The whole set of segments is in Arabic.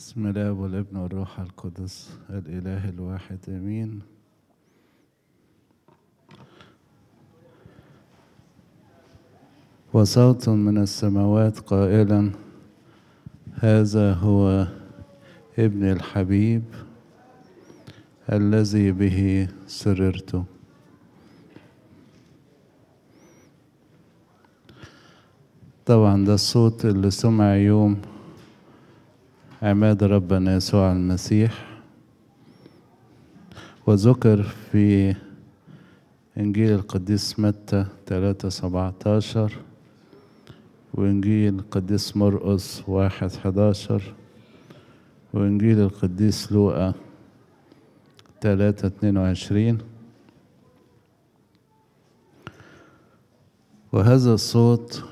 بسم الله والابن والروح القدس الاله الواحد امين وصوت من السماوات قائلا هذا هو ابن الحبيب الذي به سررت طبعا ده الصوت اللي سمع يوم عماد ربنا يسوع المسيح وذكر في إنجيل القديس متى 3 17 وإنجيل القديس مرقس 1 11 وإنجيل القديس لوقا 3 22 وهذا الصوت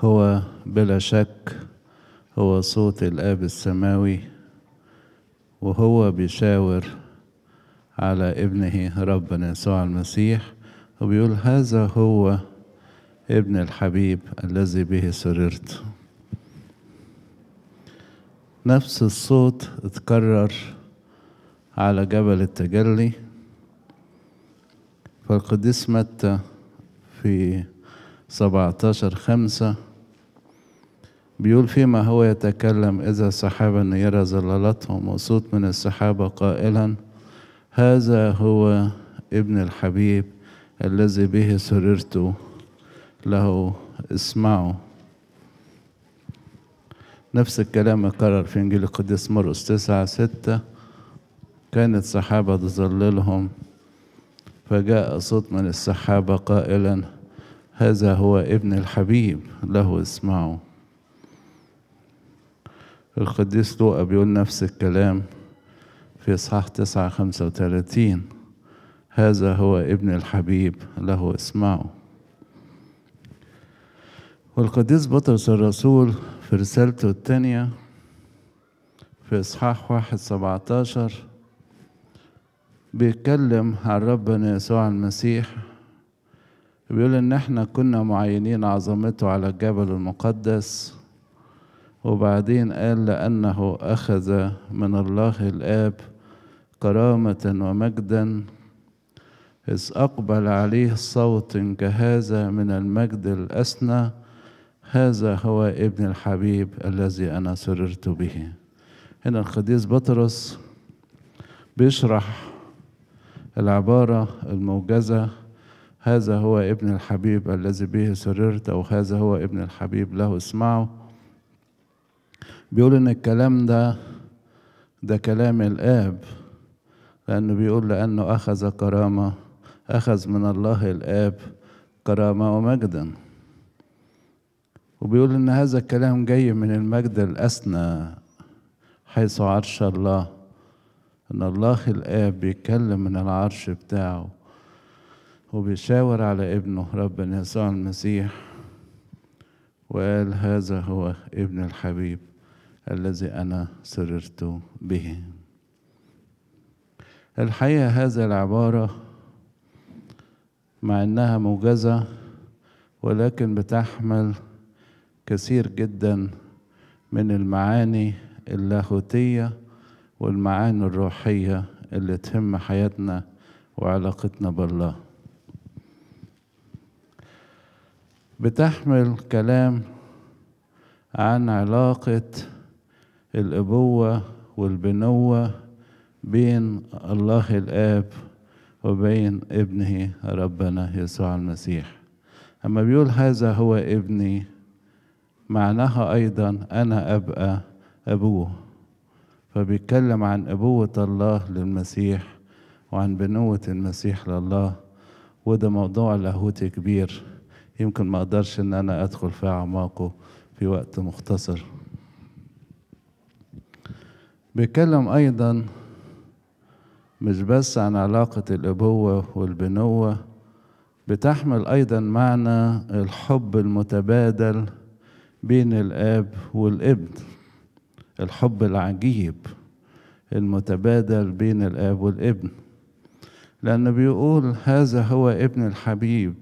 هو بلا شك هو صوت الاب السماوي وهو بيشاور على ابنه ربنا يسوع المسيح وبيقول هذا هو ابن الحبيب الذي به سررت نفس الصوت اتكرر على جبل التجلي فالقديس متى في 17 خمسة بيقول فيما هو يتكلم إذا السحابة النيرة ظللتهم وصوت من السحابة قائلا هذا هو ابن الحبيب الذي به سررت له اسمعوا نفس الكلام قرر في إنجيل القديس مرقس تسعة ستة كانت سحابة تظللهم فجاء صوت من السحابة قائلا هذا هو ابن الحبيب له اسمعوا القديس لوقا بيقول نفس الكلام في إصحاح 9 35 هذا هو ابن الحبيب له اسمعوا والقديس بطرس الرسول في رسالته الثانية في إصحاح واحد سبعتاشر بيتكلم عن ربنا يسوع المسيح بيقول إن إحنا كنا معينين عظمته على الجبل المقدس وبعدين قال لأنه أخذ من الله الآب كرامة ومجدا إذ أقبل عليه صوت كهذا من المجد الأسنى هذا هو ابن الحبيب الذي أنا سررت به هنا القديس بطرس بيشرح العبارة الموجزة هذا هو ابن الحبيب الذي به سررت أو هذا هو ابن الحبيب له اسمعه بيقول ان الكلام ده ده كلام الاب لانه بيقول لانه اخذ كرامه اخذ من الله الاب كرامه ومجدا وبيقول ان هذا الكلام جاي من المجد الاسنى حيث عرش الله ان الله الاب بيتكلم من العرش بتاعه وبيشاور على ابنه ربنا يسوع المسيح وقال هذا هو ابن الحبيب الذي أنا سررت به الحقيقة هذه العبارة مع أنها موجزة ولكن بتحمل كثير جدا من المعاني اللاهوتية والمعاني الروحية اللي تهم حياتنا وعلاقتنا بالله بتحمل كلام عن علاقه الأبوة والبنوة بين الله الآب وبين ابنه ربنا يسوع المسيح أما بيقول هذا هو ابني معناها أيضا أنا أبقى أبوه فبيتكلم عن أبوة الله للمسيح وعن بنوة المسيح لله وده موضوع لاهوتي كبير يمكن ما أقدرش إن أنا أدخل في أعماقه في وقت مختصر بيتكلم أيضا مش بس عن علاقة الأبوة والبنوة بتحمل أيضا معنى الحب المتبادل بين الآب والابن الحب العجيب المتبادل بين الآب والابن لأنه بيقول هذا هو ابن الحبيب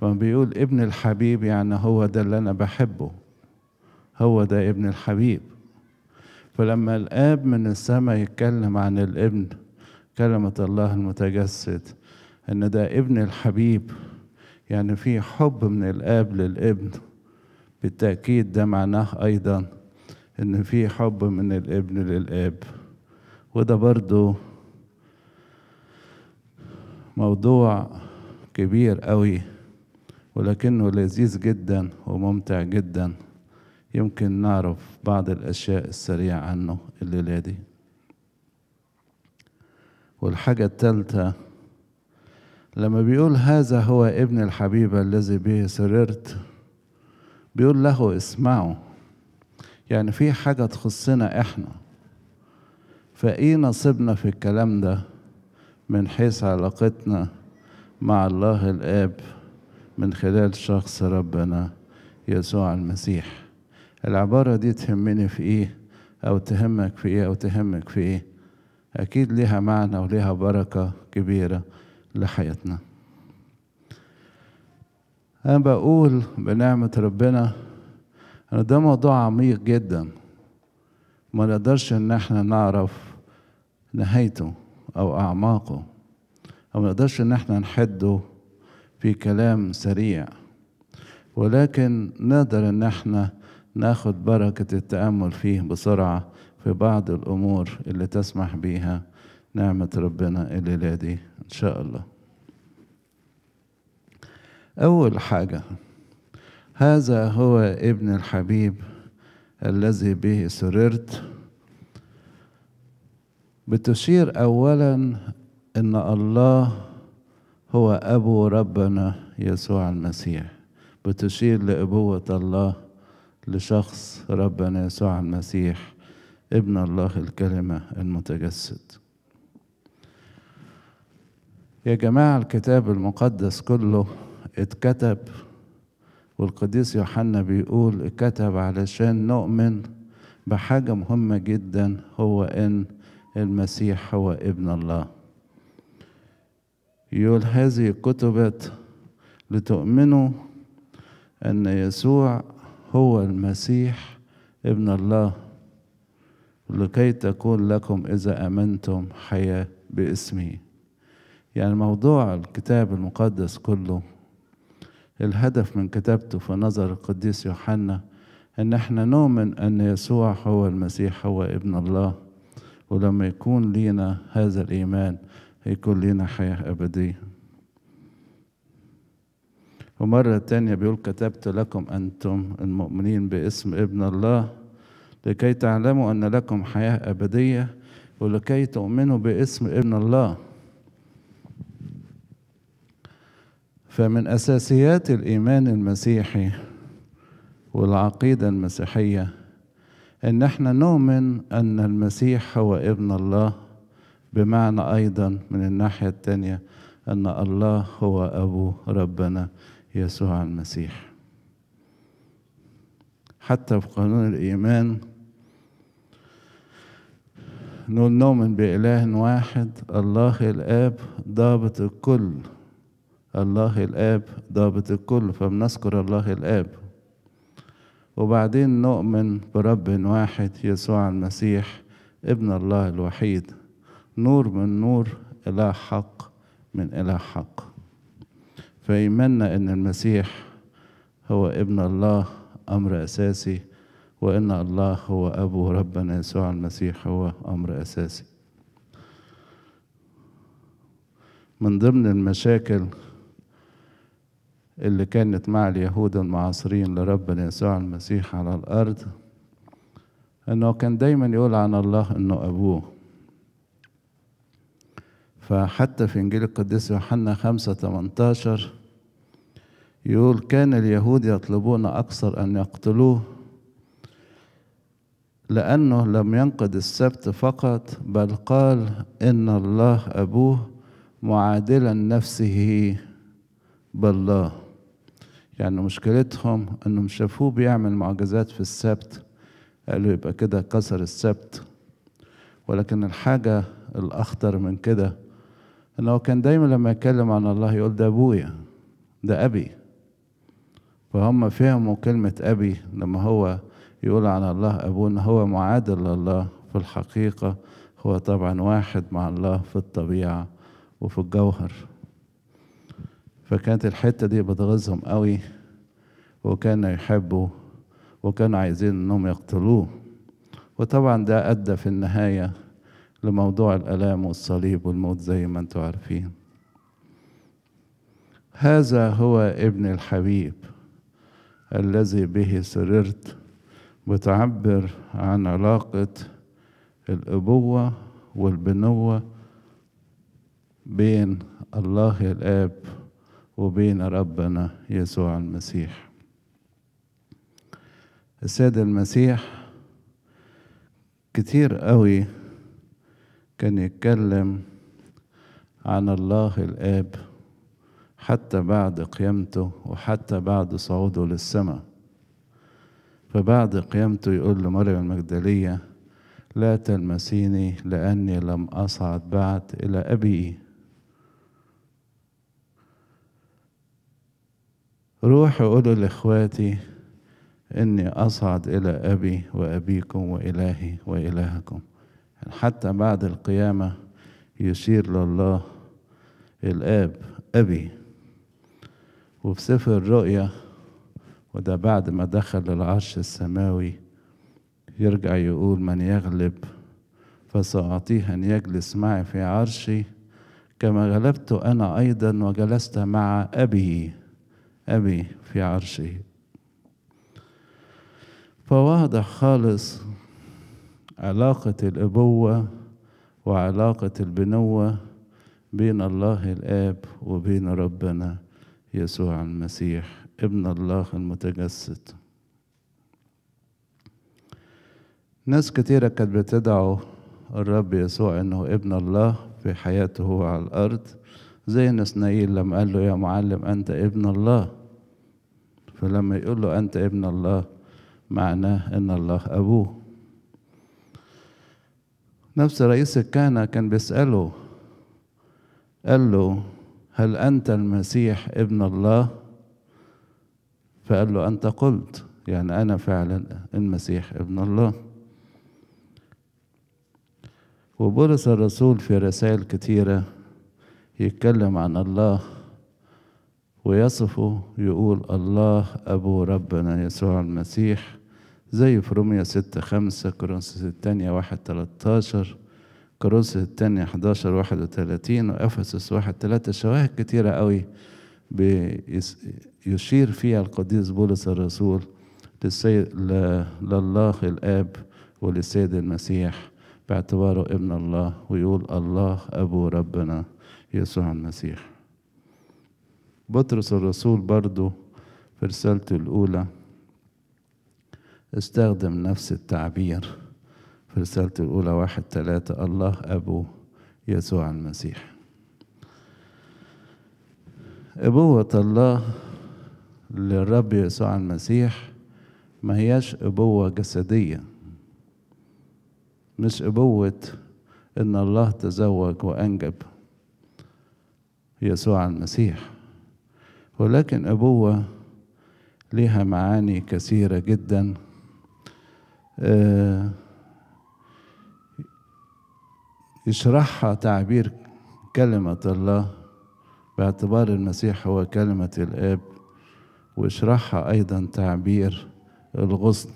فما بيقول ابن الحبيب يعني هو ده اللي أنا بحبه هو ده ابن الحبيب فلما الاب من السماء يتكلم عن الابن كلمه الله المتجسد ان ده ابن الحبيب يعني في حب من الاب للابن بالتاكيد ده معناه ايضا ان في حب من الابن للاب وده برضو موضوع كبير قوي ولكنه لذيذ جدا وممتع جدا يمكن نعرف بعض الأشياء السريعة عنه الليلة دي والحاجة الثالثة لما بيقول هذا هو ابن الحبيب الذي به سررت بيقول له اسمعوا يعني في حاجة تخصنا احنا فايه نصيبنا في الكلام ده من حيث علاقتنا مع الله الاب من خلال شخص ربنا يسوع المسيح العبارة دي تهمني في إيه أو تهمك في إيه أو تهمك في إيه أكيد لها معنى ولها بركة كبيرة لحياتنا أنا بقول بنعمة ربنا أنا ده موضوع عميق جدا ما نقدرش إن إحنا نعرف نهايته أو أعماقه أو ما نقدرش إن إحنا نحده في كلام سريع ولكن نقدر إن إحنا ناخد بركة التأمل فيه بسرعة في بعض الأمور اللي تسمح بيها نعمة ربنا الليلة دي إن شاء الله أول حاجة هذا هو ابن الحبيب الذي به سررت بتشير أولا أن الله هو أبو ربنا يسوع المسيح بتشير لأبوة الله لشخص ربنا يسوع المسيح ابن الله الكلمة المتجسد يا جماعة الكتاب المقدس كله اتكتب والقديس يوحنا بيقول اتكتب علشان نؤمن بحاجة مهمة جدا هو إن المسيح هو ابن الله يقول هذه كتبت لتؤمنوا أن يسوع هو المسيح ابن الله لكي تكون لكم إذا أمنتم حياة باسمه يعني موضوع الكتاب المقدس كله الهدف من كتابته في نظر القديس يوحنا ان احنا نؤمن ان يسوع هو المسيح هو ابن الله ولما يكون لينا هذا الايمان يكون لينا حياه ابديه ومرة تانية بيقول كتبت لكم أنتم المؤمنين باسم ابن الله لكي تعلموا أن لكم حياة أبدية ولكي تؤمنوا باسم ابن الله فمن أساسيات الإيمان المسيحي والعقيدة المسيحية إن احنا نؤمن أن المسيح هو ابن الله بمعنى أيضا من الناحية التانية أن الله هو أبو ربنا يسوع المسيح حتى في قانون الإيمان نقول نؤمن بإله واحد الله الآب ضابط الكل الله الآب ضابط الكل فبنذكر الله الآب وبعدين نؤمن برب واحد يسوع المسيح ابن الله الوحيد نور من نور إله حق من إله حق فإيماننا أن المسيح هو ابن الله أمر أساسي وأن الله هو أبو ربنا يسوع المسيح هو أمر أساسي من ضمن المشاكل اللي كانت مع اليهود المعاصرين لربنا يسوع المسيح على الأرض أنه كان دايما يقول عن الله أنه أبوه فحتى في إنجيل القديس يوحنا خمسة 18 يقول كان اليهود يطلبون أكثر أن يقتلوه لأنه لم ينقض السبت فقط بل قال إن الله أبوه معادلا نفسه بالله يعني مشكلتهم انهم شافوه بيعمل معجزات في السبت قالوا يبقى كده كسر السبت ولكن الحاجة الأخطر من كده أنه كان دايما لما يتكلم عن الله يقول ده أبويا ده أبي فهم فهموا كلمة أبي لما هو يقول عن الله أبوه إن هو معادل لله في الحقيقة هو طبعا واحد مع الله في الطبيعة وفي الجوهر فكانت الحتة دي بتغيظهم قوي وكانوا يحبوا وكانوا عايزين انهم يقتلوه وطبعا ده ادى في النهايه لموضوع الآلام والصليب والموت زي ما انتم عارفين هذا هو ابن الحبيب الذي به سررت بتعبر عن علاقة الأبوة والبنوة بين الله الآب وبين ربنا يسوع المسيح السيد المسيح كتير قوي كان يتكلم عن الله الآب حتى بعد قيامته وحتى بعد صعوده للسماء فبعد قيامته يقول لمريم المجدلية لا تلمسيني لأني لم أصعد بعد إلى أبي روح قولوا لإخواتي إني أصعد إلى أبي وأبيكم وإلهي وإلهكم حتى بعد القيامة يشير لله الآب أبي وفي سفر الرؤيا وده بعد ما دخل العرش السماوي يرجع يقول من يغلب فسأعطيه أن يجلس معي في عرشي كما غلبت أنا أيضا وجلست مع أبي أبي في عرشه فواضح خالص علاقة الأبوة وعلاقة البنوة بين الله الآب وبين ربنا يسوع المسيح ابن الله المتجسد ناس كتيرة كانت بتدعو الرب يسوع إنه ابن الله في حياته هو على الأرض زي نسنائيل لما قال له يا معلم أنت ابن الله فلما يقول له أنت ابن الله معناه إن الله أبوه نفس رئيس الكهنة كان بيسأله قال له هل أنت المسيح ابن الله؟ فقال له أنت قلت يعني أنا فعلا المسيح ابن الله وبولس الرسول في رسائل كتيرة يتكلم عن الله ويصفه يقول الله أبو ربنا يسوع المسيح زي في رومية ستة خمسة كورنثوس التانية واحد تلاتاشر كورنثوس التانية حداشر واحد وتلاتين وأفسس واحد تلاتة شواهد كتيرة قوي يشير فيها القديس بولس الرسول للسيد لله الآب وللسيد المسيح باعتباره ابن الله ويقول الله أبو ربنا يسوع المسيح بطرس الرسول برضو في رسالته الأولى استخدم نفس التعبير في رسالته الأولى واحد ثلاثة الله أبو يسوع المسيح أبوة الله للرب يسوع المسيح ما هياش أبوة جسدية مش أبوة إن الله تزوج وأنجب يسوع المسيح ولكن أبوة لها معاني كثيرة جدا آه، يشرحها تعبير كلمة الله باعتبار المسيح هو كلمة الآب ويشرحها أيضا تعبير الغصن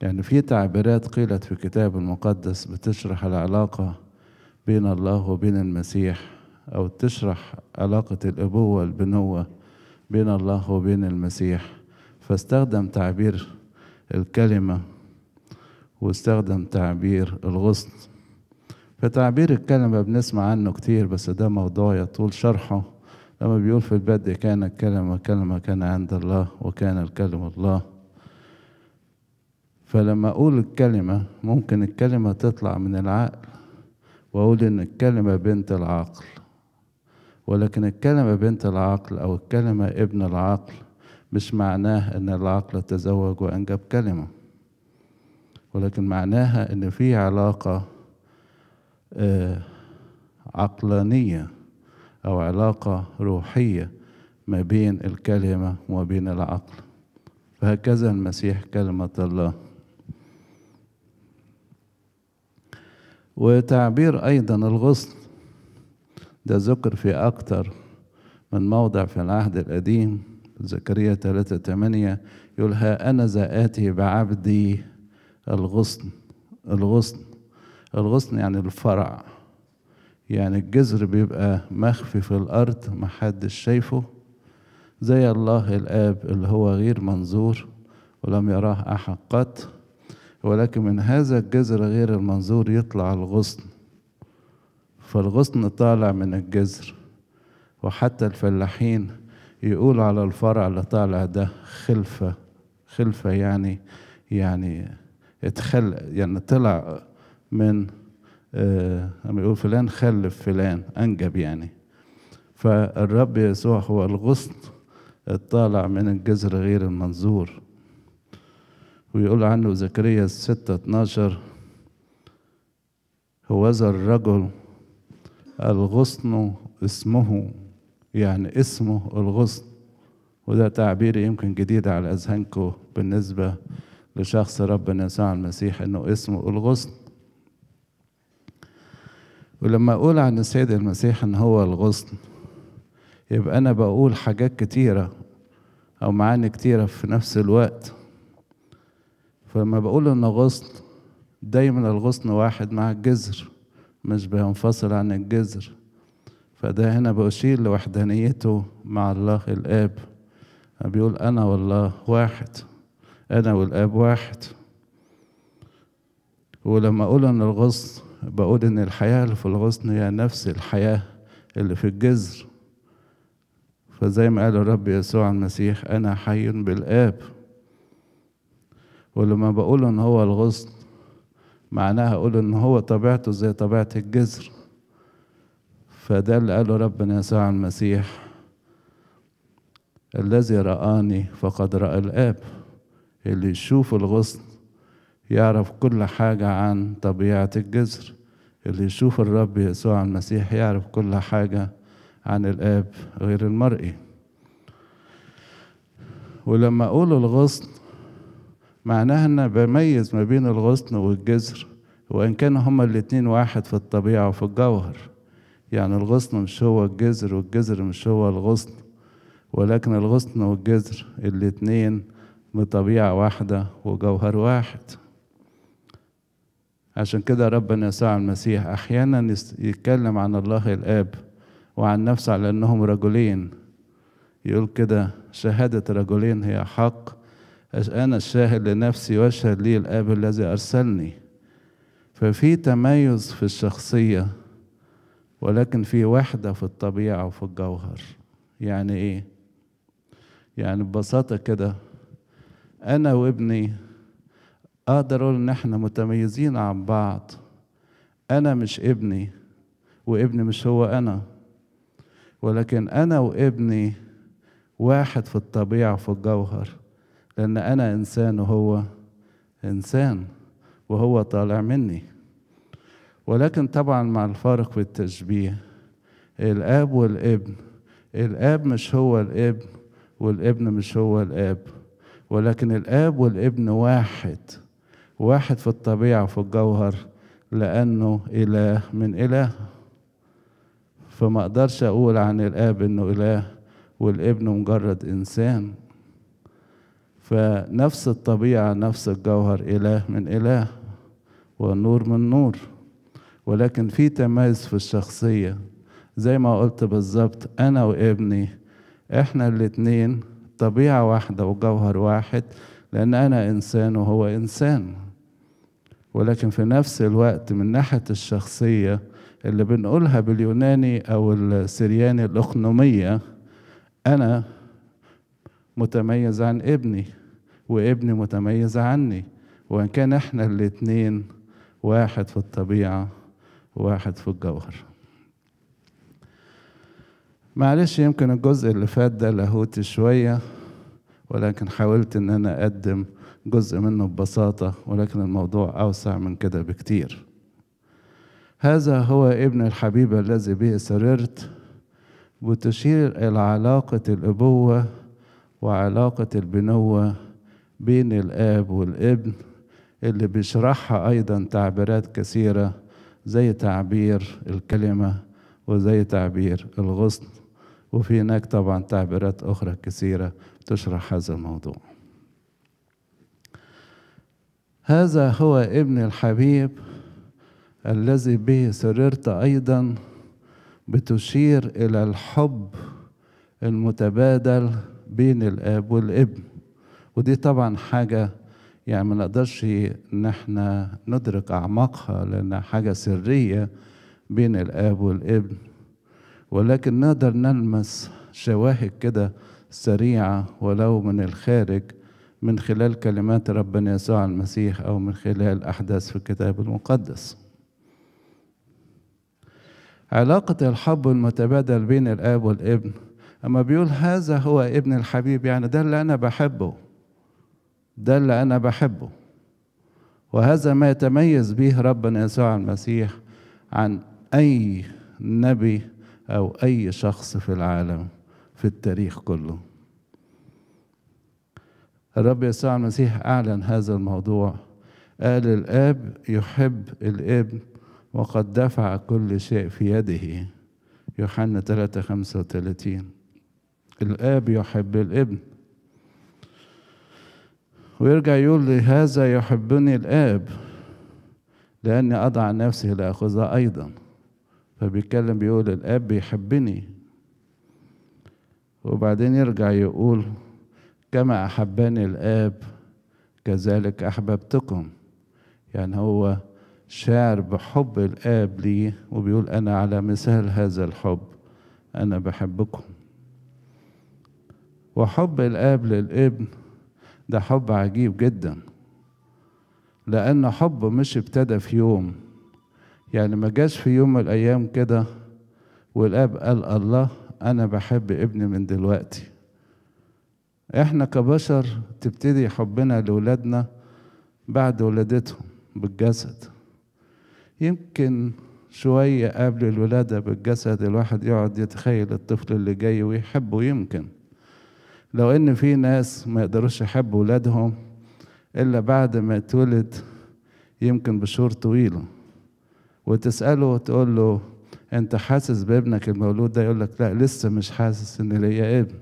يعني في تعبيرات قيلت في الكتاب المقدس بتشرح العلاقة بين الله وبين المسيح أو تشرح علاقة الأبوة البنوة بين الله وبين المسيح فاستخدم تعبير الكلمة واستخدم تعبير الغصن فتعبير الكلمة بنسمع عنه كتير بس ده موضوع يطول شرحه لما بيقول في البدء كان الكلمة كلمة كان عند الله وكان الكلمة الله فلما أقول الكلمة ممكن الكلمة تطلع من العقل وأقول إن الكلمة بنت العقل ولكن الكلمة بنت العقل أو الكلمة ابن العقل مش معناه ان العقل تزوج وانجب كلمه ولكن معناها ان في علاقه آه، عقلانيه او علاقه روحيه ما بين الكلمه وما بين العقل فهكذا المسيح كلمه الله وتعبير ايضا الغصن ده ذكر في اكتر من موضع في العهد القديم زكريا 3 8 يقول ها أنا ذا آتي بعبدي الغصن الغصن الغصن يعني الفرع يعني الجذر بيبقى مخفي في الأرض محدش شايفه زي الله الآب اللي هو غير منظور ولم يراه أحد قط ولكن من هذا الجذر غير المنظور يطلع الغصن فالغصن طالع من الجذر وحتى الفلاحين يقول على الفرع اللي طالع ده خلفة خلفة يعني يعني اتخل يعني طلع من آه يقول فلان خلف فلان أنجب يعني فالرب يسوع هو الغصن الطالع من الجذر غير المنظور ويقول عنه زكريا الستة اتناشر هو ذا الرجل الغصن اسمه يعني اسمه الغصن وده تعبير يمكن جديد على أذهانكم بالنسبة لشخص ربنا يسوع المسيح إنه اسمه الغصن ولما أقول عن السيد المسيح إن هو الغصن يبقى أنا بقول حاجات كتيرة أو معاني كتيرة في نفس الوقت فلما بقول انه غصن دايما الغصن واحد مع الجذر مش بينفصل عن الجذر فده هنا بأشير لوحدانيته مع الله الآب بيقول أنا والله واحد أنا والآب واحد ولما أقول أن الغصن بقول إن الحياة اللي في الغصن هي نفس الحياة اللي في الجزر فزي ما قال الرب يسوع المسيح أنا حي بالآب ولما بقول إن هو الغصن معناها أقول إن هو طبيعته زي طبيعة الجزر فده اللي قاله ربنا يسوع المسيح الذي رآني فقد رأى الآب اللي يشوف الغصن يعرف كل حاجة عن طبيعة الجذر اللي يشوف الرب يسوع المسيح يعرف كل حاجة عن الآب غير المرئي ولما أقول الغصن معناها أن بميز ما بين الغصن والجذر وإن كان هما الاتنين واحد في الطبيعة وفي الجوهر يعني الغصن مش هو الجذر والجذر مش هو الغصن ولكن الغصن والجذر الاتنين بطبيعة واحدة وجوهر واحد عشان كده ربنا يسوع المسيح أحيانا يتكلم عن الله الآب وعن نفسه على أنهم رجلين يقول كده شهادة رجلين هي حق أنا الشاهد لنفسي واشهد لي الآب الذي أرسلني ففي تميز في الشخصية ولكن في وحدة في الطبيعة وفي الجوهر يعني إيه؟ يعني ببساطة كده أنا وابني أقدر أقول إن إحنا متميزين عن بعض أنا مش ابني وابني مش هو أنا ولكن أنا وابني واحد في الطبيعة وفي الجوهر لأن أنا إنسان وهو إنسان وهو طالع مني ولكن طبعا مع الفارق في التشبيه الاب والابن الاب مش هو الابن والابن مش هو الاب ولكن الاب والابن واحد واحد في الطبيعه وفي الجوهر لانه اله من اله فما اقدرش اقول عن الاب انه اله والابن مجرد انسان فنفس الطبيعه نفس الجوهر اله من اله ونور من نور ولكن في تميز في الشخصية زي ما قلت بالظبط أنا وابني إحنا الاتنين طبيعة واحدة وجوهر واحد لأن أنا إنسان وهو إنسان ولكن في نفس الوقت من ناحية الشخصية اللي بنقولها باليوناني أو السرياني الأخنومية أنا متميز عن ابني وابني متميز عني وإن كان إحنا الاتنين واحد في الطبيعة وواحد في الجوهر معلش يمكن الجزء اللي فات ده لاهوتي شوية ولكن حاولت إن أنا أقدم جزء منه ببساطة ولكن الموضوع أوسع من كده بكتير هذا هو ابن الحبيب الذي به سررت وتشير إلى علاقة الأبوة وعلاقة البنوة بين الآب والابن اللي بيشرحها أيضا تعبيرات كثيرة زي تعبير الكلمة وزي تعبير الغصن وفي هناك طبعا تعبيرات أخرى كثيرة تشرح هذا الموضوع هذا هو ابن الحبيب الذي به سررت أيضا بتشير إلى الحب المتبادل بين الاب والابن ودي طبعا حاجه يعني ما نقدرش ان احنا ندرك اعماقها لانها حاجه سريه بين الاب والابن ولكن نقدر نلمس شواهد كده سريعه ولو من الخارج من خلال كلمات ربنا يسوع المسيح او من خلال احداث في الكتاب المقدس علاقة الحب المتبادل بين الآب والابن أما بيقول هذا هو ابن الحبيب يعني ده اللي أنا بحبه ده اللي أنا بحبه وهذا ما يتميز به ربنا يسوع المسيح عن أي نبي أو أي شخص في العالم في التاريخ كله الرب يسوع المسيح أعلن هذا الموضوع قال الآب يحب الابن وقد دفع كل شيء في يده يوحنا 3 35 الآب يحب الابن ويرجع يقول لي هذا يحبني الآب لأني أضع نفسي لأخذها أيضا فبيتكلم بيقول الآب بيحبني وبعدين يرجع يقول كما أحبني الآب كذلك أحببتكم يعني هو شاعر بحب الآب ليه وبيقول أنا على مثال هذا الحب أنا بحبكم وحب الآب للابن ده حب عجيب جدا لأن حب مش ابتدى في يوم يعني ما جاش في يوم من الأيام كده والاب قال الله أنا بحب ابني من دلوقتي احنا كبشر تبتدي حبنا لولادنا بعد ولادتهم بالجسد يمكن شوية قبل الولادة بالجسد الواحد يقعد يتخيل الطفل اللي جاي ويحبه يمكن لو ان في ناس ما يقدروش يحبوا ولادهم الا بعد ما تولد يمكن بشهور طويله وتساله وتقول له انت حاسس بابنك المولود ده يقول لك لا لسه مش حاسس ان ليا ابن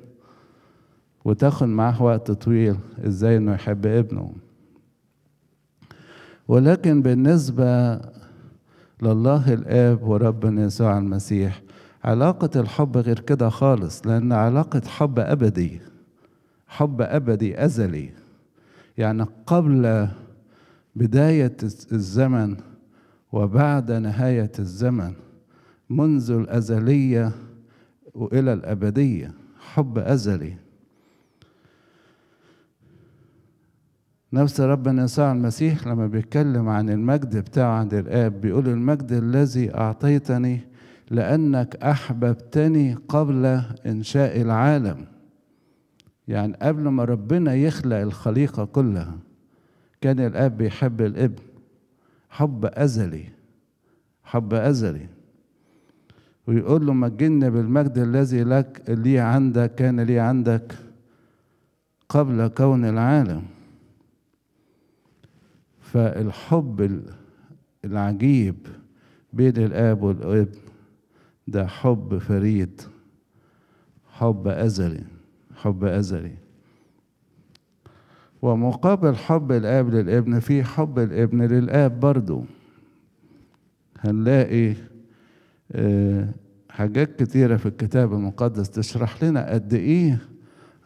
وتاخد معاه وقت طويل ازاي انه يحب ابنه ولكن بالنسبه لله الاب وربنا يسوع المسيح علاقه الحب غير كده خالص لان علاقه حب ابدي حب أبدي أزلي يعني قبل بداية الزمن وبعد نهاية الزمن منذ الأزلية وإلى الأبدية حب أزلي نفس ربنا يسوع المسيح لما بيتكلم عن المجد بتاعه عند الآب بيقول المجد الذي أعطيتني لأنك أحببتني قبل إنشاء العالم يعني قبل ما ربنا يخلق الخليقة كلها كان الأب بيحب الابن حب أزلي حب أزلي ويقول له مجدنا بالمجد الذي لك لي عندك كان لي عندك قبل كون العالم فالحب العجيب بين الآب والابن ده حب فريد حب أزلي حب أزلي ومقابل حب الآب للابن في حب الابن للآب برضو هنلاقي آه، حاجات كتيرة في الكتاب المقدس تشرح لنا قد إيه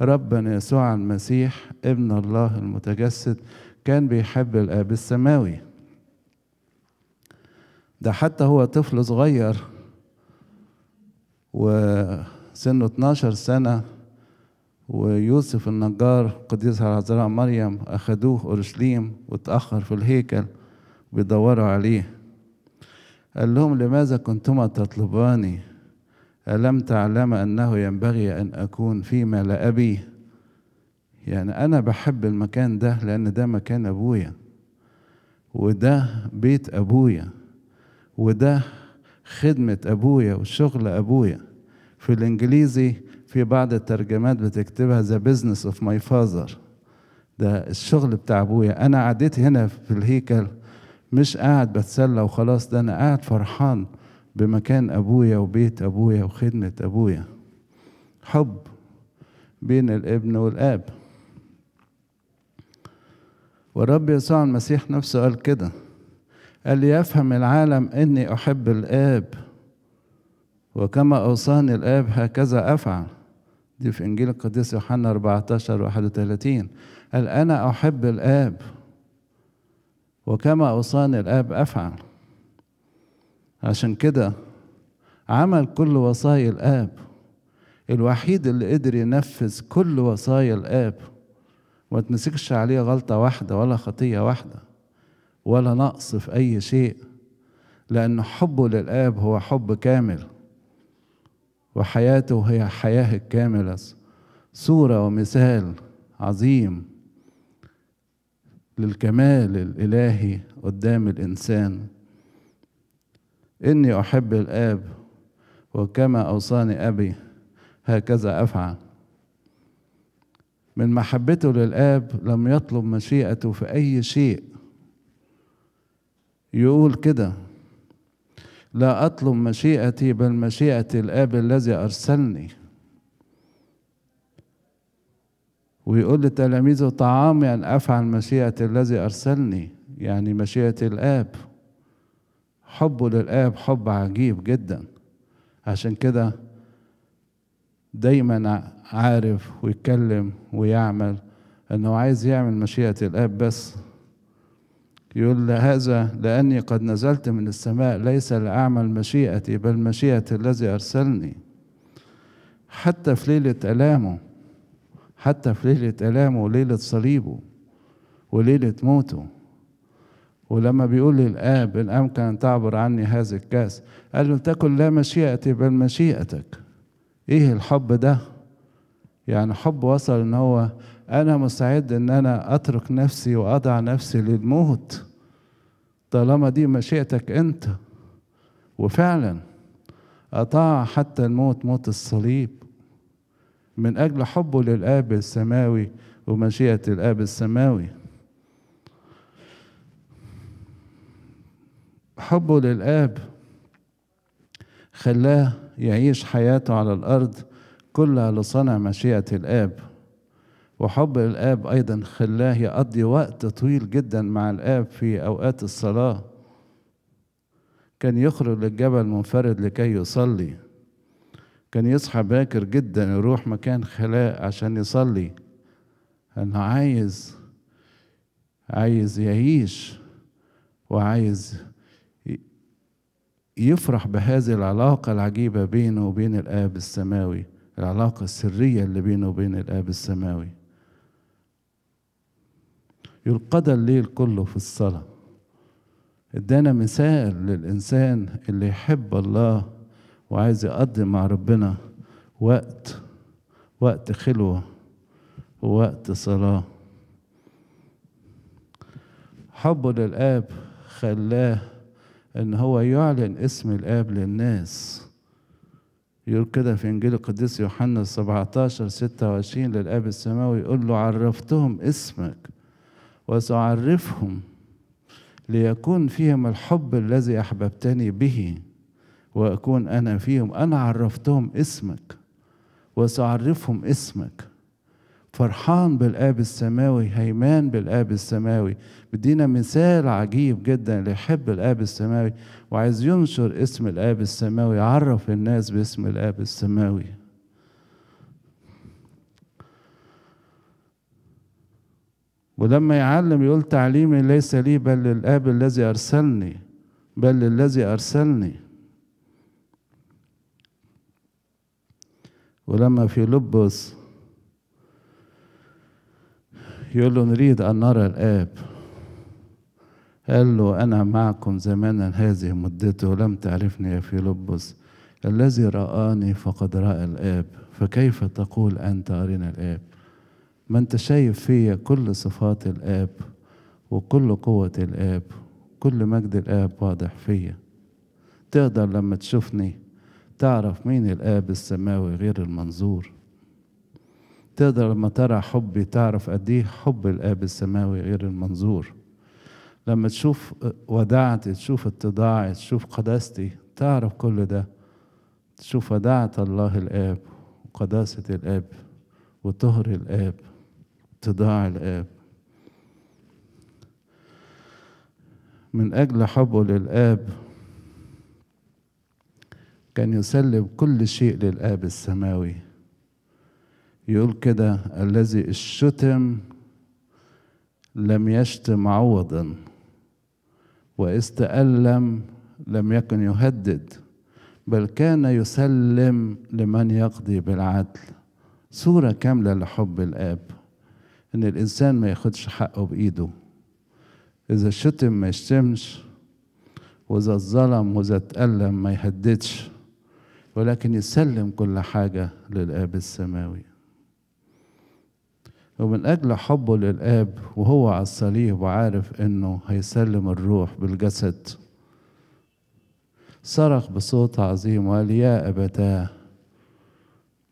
ربنا يسوع المسيح ابن الله المتجسد كان بيحب الآب السماوي ده حتى هو طفل صغير وسنه 12 سنة ويوسف النجار قديس العذراء مريم أخدوه أورشليم واتأخر في الهيكل بيدوروا عليه قال لهم لماذا كنتما تطلباني ألم تعلم أنه ينبغي أن أكون فيما لا أبي يعني أنا بحب المكان ده لأن ده مكان أبويا وده بيت أبويا وده خدمة أبويا وشغل أبويا في الإنجليزي في بعض الترجمات بتكتبها ذا بزنس اوف ماي فاذر ده الشغل بتاع ابويا انا قعدت هنا في الهيكل مش قاعد بتسلى وخلاص ده انا قاعد فرحان بمكان ابويا وبيت ابويا وخدمه ابويا حب بين الابن والاب والرب يسوع المسيح نفسه قال كده قال يفهم العالم اني احب الاب وكما اوصاني الاب هكذا افعل دي في إنجيل القديس يوحنا 14 31 قال أنا أحب الآب وكما أوصاني الآب أفعل عشان كده عمل كل وصايا الآب الوحيد اللي قدر ينفذ كل وصايا الآب ما تمسكش عليه غلطة واحدة ولا خطية واحدة ولا نقص في أي شيء لأن حبه للآب هو حب كامل وحياته هي حياة الكاملة صورة ومثال عظيم للكمال الإلهي قدام الإنسان إني أحب الآب وكما أوصاني أبي هكذا أفعل من محبته للآب لم يطلب مشيئته في أي شيء يقول كده لا أطلب مشيئتي بل مشيئة الآب الذي أرسلني ويقول لتلاميذه طعامي أن أفعل مشيئة الذي أرسلني يعني مشيئة الآب حبه للآب حب عجيب جدا عشان كده دايما عارف ويتكلم ويعمل انه عايز يعمل مشيئة الآب بس يقول هذا لأني قد نزلت من السماء ليس لأعمل مشيئتي بل مشيئة الذي أرسلني حتى في ليلة ألامه حتى في ليلة ألامه وليلة صليبه وليلة موته ولما بيقول للآب إن أمكن أن تعبر عني هذا الكاس قال له تكن لا مشيئتي بل مشيئتك إيه الحب ده يعني حب وصل إن هو أنا مستعد إن أنا أترك نفسي وأضع نفسي للموت طالما دي مشيئتك أنت وفعلا أطاع حتى الموت موت الصليب من أجل حبه للآب السماوي ومشيئة الآب السماوي حبه للآب خلاه يعيش حياته على الأرض كلها لصنع مشيئة الآب وحب الآب أيضا خلاه يقضي وقت طويل جدا مع الآب في أوقات الصلاة كان يخرج للجبل منفرد لكي يصلي كان يصحى باكر جدا يروح مكان خلاء عشان يصلي أنه عايز عايز يعيش وعايز يفرح بهذه العلاقة العجيبة بينه وبين الآب السماوي العلاقة السرية اللي بينه وبين الآب السماوي يلقضى الليل كله في الصلاة ادانا مثال للإنسان اللي يحب الله وعايز يقضي مع ربنا وقت وقت خلوة ووقت صلاة حبه للآب خلاه إن هو يعلن اسم الآب للناس يقول كده في إنجيل القديس يوحنا 17 26 للآب السماوي يقول له عرفتهم اسمك وسأعرفهم ليكون فيهم الحب الذي أحببتني به وأكون أنا فيهم أنا عرفتهم اسمك وسأعرفهم اسمك فرحان بالآب السماوي هيمان بالآب السماوي بدينا مثال عجيب جدا اللي يحب الآب السماوي وعايز ينشر اسم الآب السماوي يعرف الناس باسم الآب السماوي ولما يعلم يقول تعليمي ليس لي بل للاب الذي ارسلني بل للذي ارسلني ولما في لبس يقول له نريد ان نرى الاب قال له أنا معكم زمانا هذه مدته لم تعرفني يا فيلبس الذي رآني فقد رأى الآب فكيف تقول أنت أرنا الآب ما انت شايف فيا كل صفات الاب وكل قوة الاب كل مجد الاب واضح فيا تقدر لما تشوفني تعرف مين الاب السماوي غير المنظور تقدر لما ترى حبي تعرف قد ايه حب الاب السماوي غير المنظور لما تشوف وداعتي تشوف اتضاعي تشوف قداستي تعرف كل ده تشوف وداعة الله الآب وقداسة الآب وطهر الآب اتضاع الآب من أجل حبه للآب كان يسلم كل شيء للآب السماوي يقول كده الذي الشتم لم يشتم عوضا واستألم لم يكن يهدد بل كان يسلم لمن يقضي بالعدل صورة كاملة لحب الآب ان الانسان ما ياخدش حقه بايده اذا شتم ما يشتمش واذا اتظلم واذا اتألم ما يهددش ولكن يسلم كل حاجة للآب السماوي ومن أجل حبه للآب وهو على الصليب وعارف إنه هيسلم الروح بالجسد صرخ بصوت عظيم وقال يا أبتاه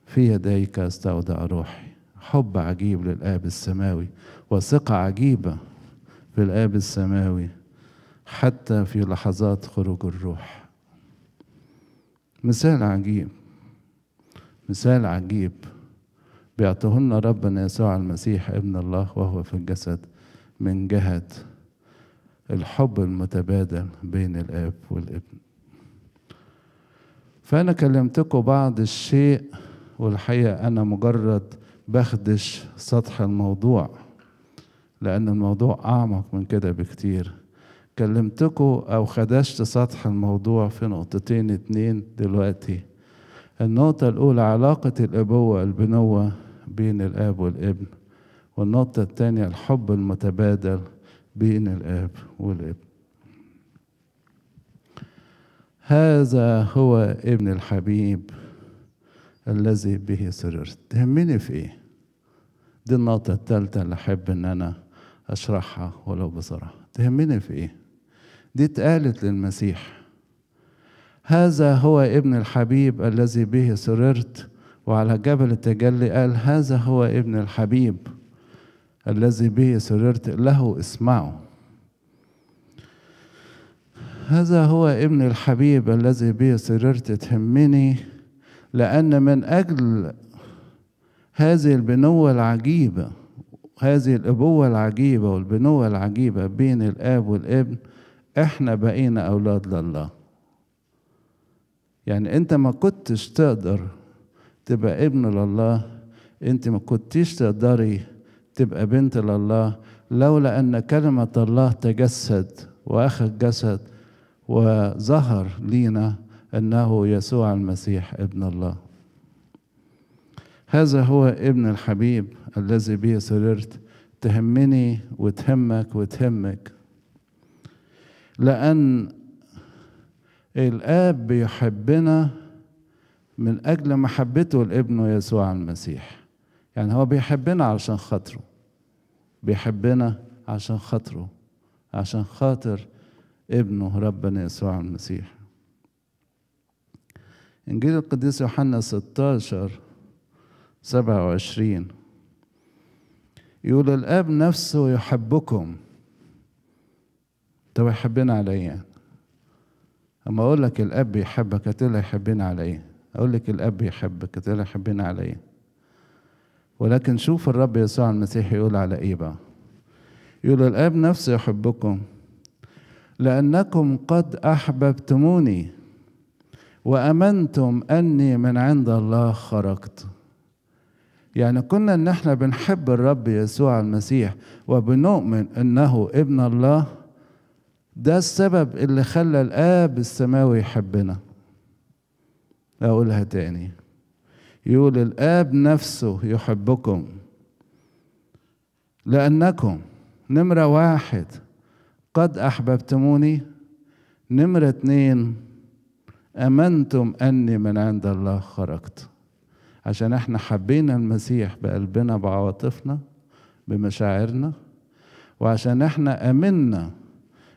في يديك استودع روحي حب عجيب للآب السماوي وثقة عجيبة في الآب السماوي حتى في لحظات خروج الروح مثال عجيب مثال عجيب بيعطيهولنا ربنا يسوع المسيح ابن الله وهو في الجسد من جهة الحب المتبادل بين الآب والابن فأنا كلمتكم بعض الشيء والحقيقة أنا مجرد بخدش سطح الموضوع لأن الموضوع أعمق من كده بكتير كلمتكم أو خدشت سطح الموضوع في نقطتين اتنين دلوقتي النقطة الأولى علاقة الأبوة البنوة بين الآب والابن والنقطة الثانية الحب المتبادل بين الآب والابن هذا هو ابن الحبيب الذي به سررت تهمني في ايه دي النقطه الثالثه اللي احب ان انا اشرحها ولو بصراحه تهمني في ايه دي اتقالت للمسيح هذا هو ابن الحبيب الذي به سررت وعلى جبل التجلي قال هذا هو ابن الحبيب الذي به سررت له اسمعوا هذا هو ابن الحبيب الذي به سررت تهمني لأن من أجل هذه البنوة العجيبة هذه الأبوة العجيبة والبنوة العجيبة بين الآب والابن إحنا بقينا أولاد لله يعني أنت ما كنتش تقدر تبقى ابن لله أنت ما كنتش تقدري تبقى بنت لله لولا أن كلمة الله تجسد وأخذ جسد وظهر لينا أنه يسوع المسيح ابن الله هذا هو ابن الحبيب الذي به سررت تهمني وتهمك وتهمك لأن الآب بيحبنا من أجل محبته لابنه يسوع المسيح يعني هو بيحبنا عشان خاطره بيحبنا عشان خاطره عشان خاطر ابنه ربنا يسوع المسيح إنجيل القديس يوحنا 16 27 يقول الآب نفسه يحبكم طب يحبنا على إيه؟ أما أقول لك الأب يحبك هتقول إيه يحبنا على إيه؟ أقول لك الأب يحبك هتقول إيه يحبنا على إيه؟ ولكن شوف الرب يسوع المسيح يقول على إيه بقى؟ يقول الآب نفسه يحبكم لأنكم قد أحببتموني وامنتم اني من عند الله خرجت يعني كنا ان احنا بنحب الرب يسوع المسيح وبنؤمن انه ابن الله ده السبب اللي خلى الاب السماوي يحبنا اقولها تاني يقول الاب نفسه يحبكم لانكم نمره واحد قد احببتموني نمره اتنين امنتم اني من عند الله خرجت عشان احنا حبينا المسيح بقلبنا بعواطفنا بمشاعرنا وعشان احنا امنا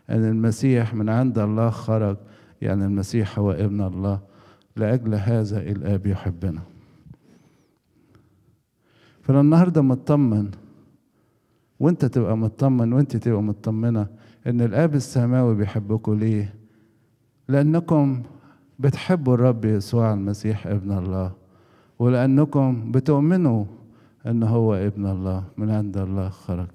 ان المسيح من عند الله خرج يعني المسيح هو ابن الله لاجل هذا الاب يحبنا النهارده مطمن وانت تبقى مطمن وانت تبقى مطمنه ان الاب السماوي بيحبكم ليه لانكم بتحبوا الرب يسوع المسيح ابن الله ولأنكم بتؤمنوا أنه هو ابن الله من عند الله خرج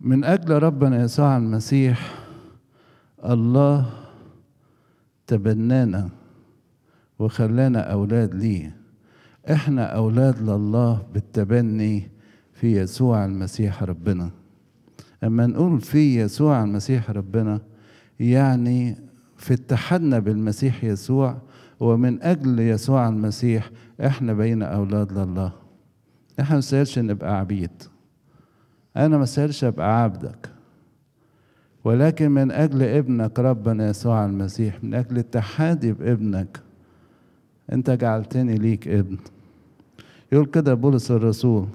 من أجل ربنا يسوع المسيح الله تبنانا وخلانا أولاد ليه احنا أولاد لله بالتبني في يسوع المسيح ربنا لما نقول في يسوع المسيح ربنا يعني في اتحادنا بالمسيح يسوع ومن أجل يسوع المسيح إحنا بين أولاد لله إحنا ما سألش نبقى عبيد أنا ما سألش أبقى عبدك ولكن من أجل ابنك ربنا يسوع المسيح من أجل اتحادي بابنك أنت جعلتني ليك ابن يقول كده بولس الرسول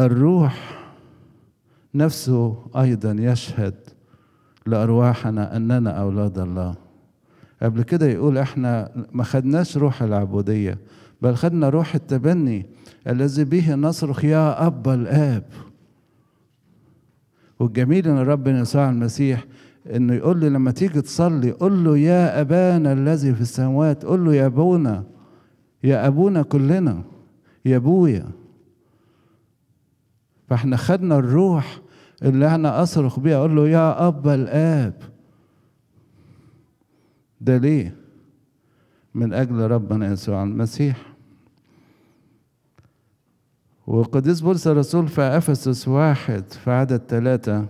الروح نفسه أيضا يشهد لأرواحنا أننا أولاد الله قبل كده يقول احنا ما خدناش روح العبودية بل خدنا روح التبني الذي به نصرخ يا أبا الآب والجميل ان ربنا يسوع المسيح انه يقول لي لما تيجي تصلي قول له يا ابانا الذي في السماوات قول له يا ابونا يا ابونا كلنا يا ابويا فاحنا خدنا الروح اللي أنا أصرخ بيه أقول له يا اب الآب ده ليه؟ من أجل ربنا يسوع المسيح وقديس بولس الرسول في أفسس واحد في عدد ثلاثة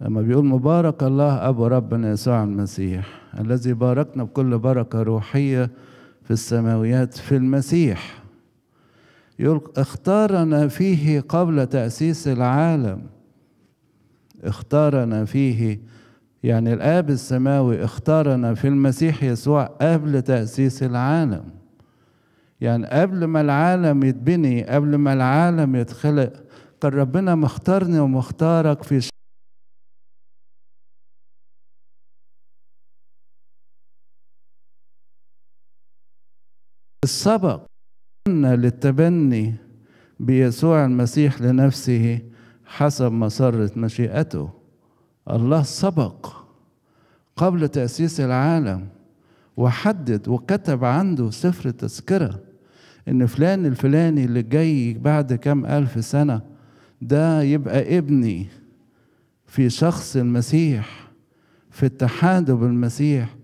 لما بيقول مبارك الله أبو ربنا يسوع المسيح الذي باركنا بكل بركة روحية في السماويات في المسيح يقول اختارنا فيه قبل تأسيس العالم اختارنا فيه يعني الآب السماوي اختارنا في المسيح يسوع قبل تأسيس العالم يعني قبل ما العالم يتبني قبل ما العالم يتخلق كان ربنا مختارني ومختارك في السبق للتبني بيسوع المسيح لنفسه حسب مسرة مشيئته الله سبق قبل تأسيس العالم وحدد وكتب عنده سفر تذكرة إن فلان الفلاني اللي جاي بعد كام ألف سنة ده يبقى ابني في شخص المسيح في اتحاده بالمسيح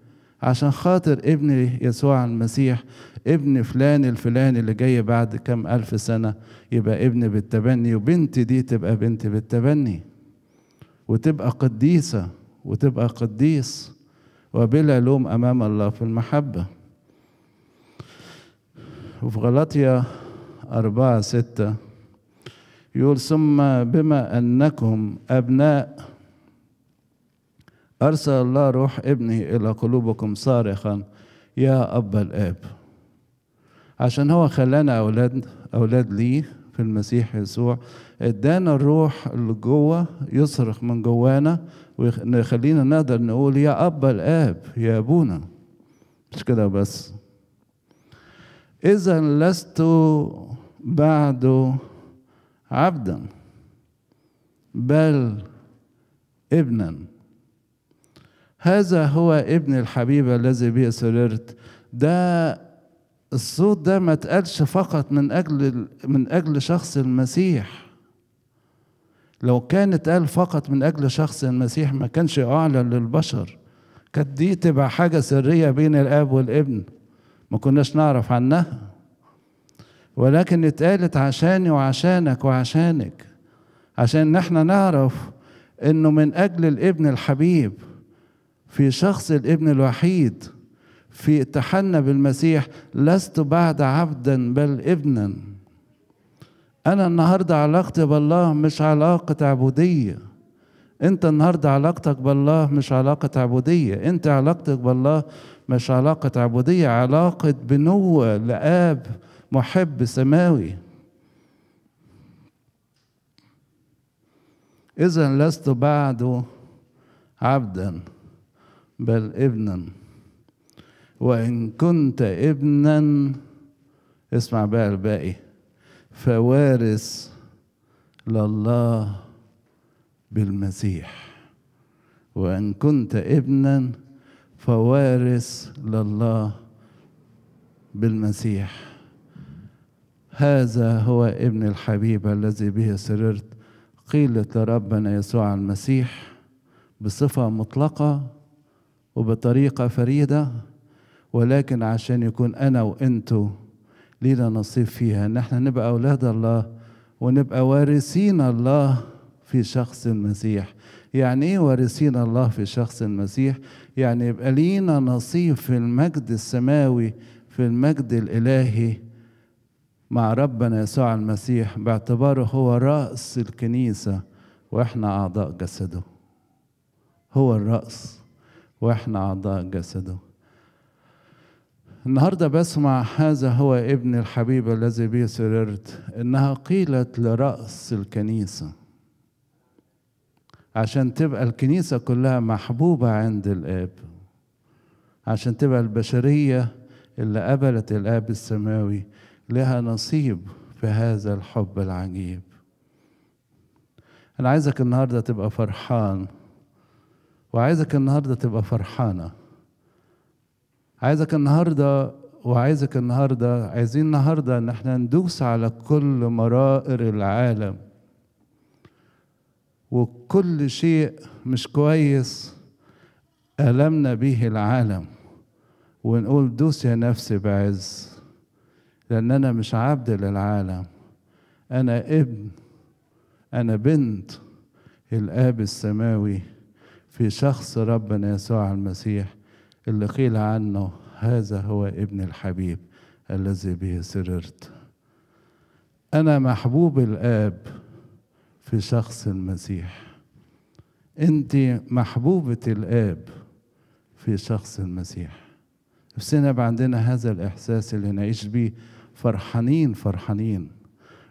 عشان خاطر ابن يسوع المسيح ابن فلان الفلاني اللي جاي بعد كم ألف سنة يبقى ابن بالتبني وبنت دي تبقى بنت بالتبني وتبقى قديسة وتبقى قديس وبلا لوم أمام الله في المحبة وفي غلطية أربعة ستة يقول ثم بما أنكم أبناء أرسل الله روح ابنه إلى قلوبكم صارخا يا أب الآب عشان هو خلانا أولاد أولاد ليه في المسيح يسوع ادانا الروح اللي جوه يصرخ من جوانا ويخلينا نقدر نقول يا أب الآب يا أبونا مش كده بس إذا لست بعد عبدا بل ابنا هذا هو ابن الحبيب الذي به سررت ده الصوت ده ما اتقالش فقط من اجل من اجل شخص المسيح لو كان اتقال فقط من اجل شخص المسيح ما كانش اعلن للبشر كانت دي تبقى حاجه سريه بين الاب والابن ما كناش نعرف عنها ولكن اتقالت عشاني وعشانك وعشانك عشان احنا نعرف انه من اجل الابن الحبيب في شخص الابن الوحيد في تحنى بالمسيح لست بعد عبدا بل ابنا انا النهارده علاقتي بالله مش علاقه عبوديه انت النهارده علاقتك بالله مش علاقه عبوديه انت علاقتك بالله مش علاقه عبوديه علاقه بنوه لاب محب سماوي اذا لست بعد عبدا بل ابنا وإن كنت ابنا اسمع بقى الباقي فوارث لله بالمسيح وإن كنت ابنا فوارث لله بالمسيح هذا هو ابن الحبيب الذي به سررت قيلت لربنا يسوع المسيح بصفة مطلقة وبطريقة فريدة ولكن عشان يكون أنا وأنتو لينا نصيب فيها ان احنا نبقى اولاد الله ونبقى وارثين الله في شخص المسيح يعني ايه وارثين الله في شخص المسيح يعني يبقى لينا نصيب في المجد السماوي في المجد الالهي مع ربنا يسوع المسيح باعتباره هو راس الكنيسه واحنا اعضاء جسده هو الراس واحنا اعضاء جسده النهارده بسمع هذا هو ابن الحبيب الذي به سررت انها قيلت لراس الكنيسه عشان تبقى الكنيسه كلها محبوبه عند الاب عشان تبقى البشريه اللي قبلت الاب السماوي لها نصيب في هذا الحب العجيب انا عايزك النهارده تبقى فرحان وعايزك النهارده تبقى فرحانه عايزك النهارده وعايزك النهارده عايزين النهارده ان احنا ندوس على كل مرائر العالم وكل شيء مش كويس ألمنا به العالم ونقول دوس يا نفسي بعز لأن أنا مش عبد للعالم أنا ابن أنا بنت الآب السماوي في شخص ربنا يسوع المسيح اللي قيل عنه هذا هو ابن الحبيب الذي به سررت أنا محبوب الآب في شخص المسيح أنت محبوبة الآب في شخص المسيح نفسنا يبقى عندنا هذا الإحساس اللي نعيش بيه فرحانين فرحانين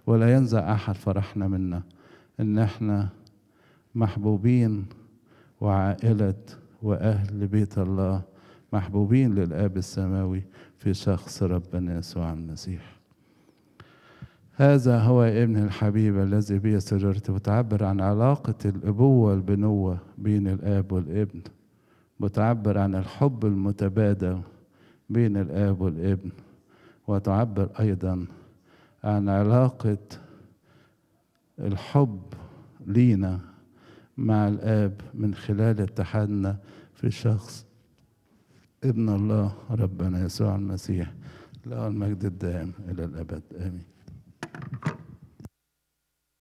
ولا ينزع أحد فرحنا منا إن إحنا محبوبين وعائلة وأهل بيت الله محبوبين للآب السماوي في شخص ربنا يسوع المسيح هذا هو ابن الحبيب الذي بي سررت بتعبر عن علاقة الأبوة البنوة بين الآب والابن بتعبر عن الحب المتبادل بين الآب والابن وتعبر أيضا عن علاقة الحب لينا مع الآب من خلال اتحادنا في شخص ابن الله ربنا يسوع المسيح له المجد الدائم إلى الأبد آمين